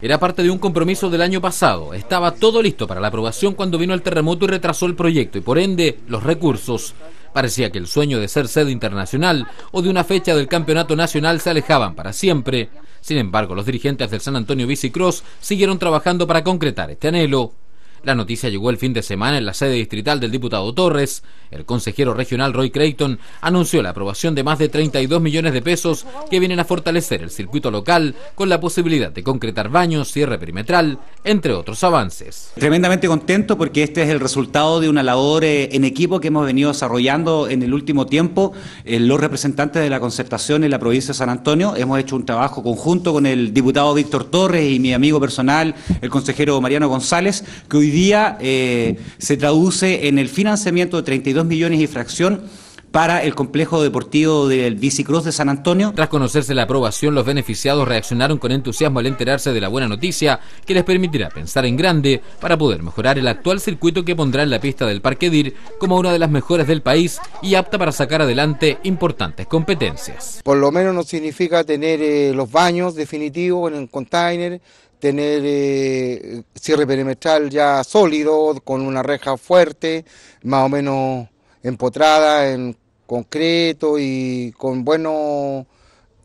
Era parte de un compromiso del año pasado. Estaba todo listo para la aprobación cuando vino el terremoto y retrasó el proyecto y por ende los recursos. Parecía que el sueño de ser sede internacional o de una fecha del campeonato nacional se alejaban para siempre. Sin embargo, los dirigentes del San Antonio Bicicross siguieron trabajando para concretar este anhelo. La noticia llegó el fin de semana en la sede distrital del diputado Torres. El consejero regional Roy Creighton anunció la aprobación de más de 32 millones de pesos que vienen a fortalecer el circuito local con la posibilidad de concretar baños, cierre perimetral, entre otros avances. Tremendamente contento porque este es el resultado de una labor eh, en equipo que hemos venido desarrollando en el último tiempo. Eh, los representantes de la concertación en la provincia de San Antonio hemos hecho un trabajo conjunto con el diputado Víctor Torres y mi amigo personal, el consejero Mariano González, que hoy día eh, se traduce en el financiamiento de 32 millones y fracción para el complejo deportivo del Bicicross de San Antonio. Tras conocerse la aprobación, los beneficiados reaccionaron con entusiasmo al enterarse de la buena noticia que les permitirá pensar en grande para poder mejorar el actual circuito que pondrá en la pista del Parque DIR como una de las mejores del país y apta para sacar adelante importantes competencias. Por lo menos nos significa tener eh, los baños definitivos en el container, tener eh, cierre perimetral ya sólido, con una reja fuerte, más o menos empotrada, en concreto y con buenos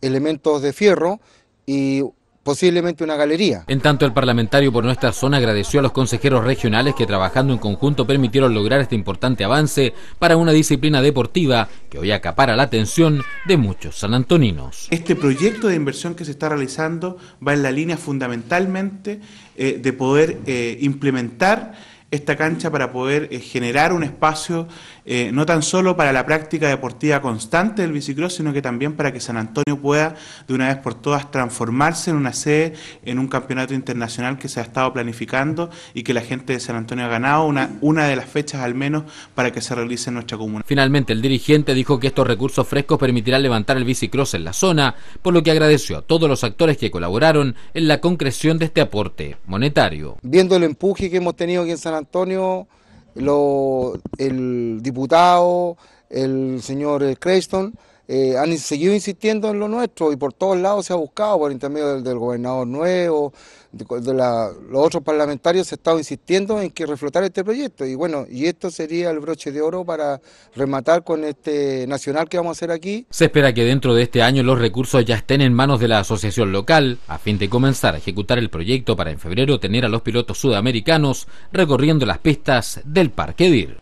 elementos de fierro y posiblemente una galería. En tanto, el parlamentario por nuestra zona agradeció a los consejeros regionales que trabajando en conjunto permitieron lograr este importante avance para una disciplina deportiva que hoy acapara la atención de muchos sanantoninos. Este proyecto de inversión que se está realizando va en la línea fundamentalmente eh, de poder eh, implementar esta cancha para poder eh, generar un espacio eh, no tan solo para la práctica deportiva constante del bicicross, sino que también para que San Antonio pueda de una vez por todas transformarse en una sede, en un campeonato internacional que se ha estado planificando y que la gente de San Antonio ha ganado, una, una de las fechas al menos para que se realice en nuestra comuna. Finalmente, el dirigente dijo que estos recursos frescos permitirán levantar el bicicross en la zona, por lo que agradeció a todos los actores que colaboraron en la concreción de este aporte monetario. Viendo el empuje que hemos tenido aquí en San Antonio, Antonio, lo, el diputado, el señor Creston. Eh, han seguido insistiendo en lo nuestro y por todos lados se ha buscado, por intermedio del, gobernador nuevo, de, los otros parlamentarios, se ha estado insistiendo en que reflotar este proyecto. Y bueno, y esto sería el broche de oro para rematar con este nacional que vamos a hacer aquí. Se espera que dentro de este año los recursos ya estén en manos de la asociación local, a fin de comenzar a ejecutar el proyecto para en febrero tener a los pilotos sudamericanos recorriendo las pistas del Parque DIR.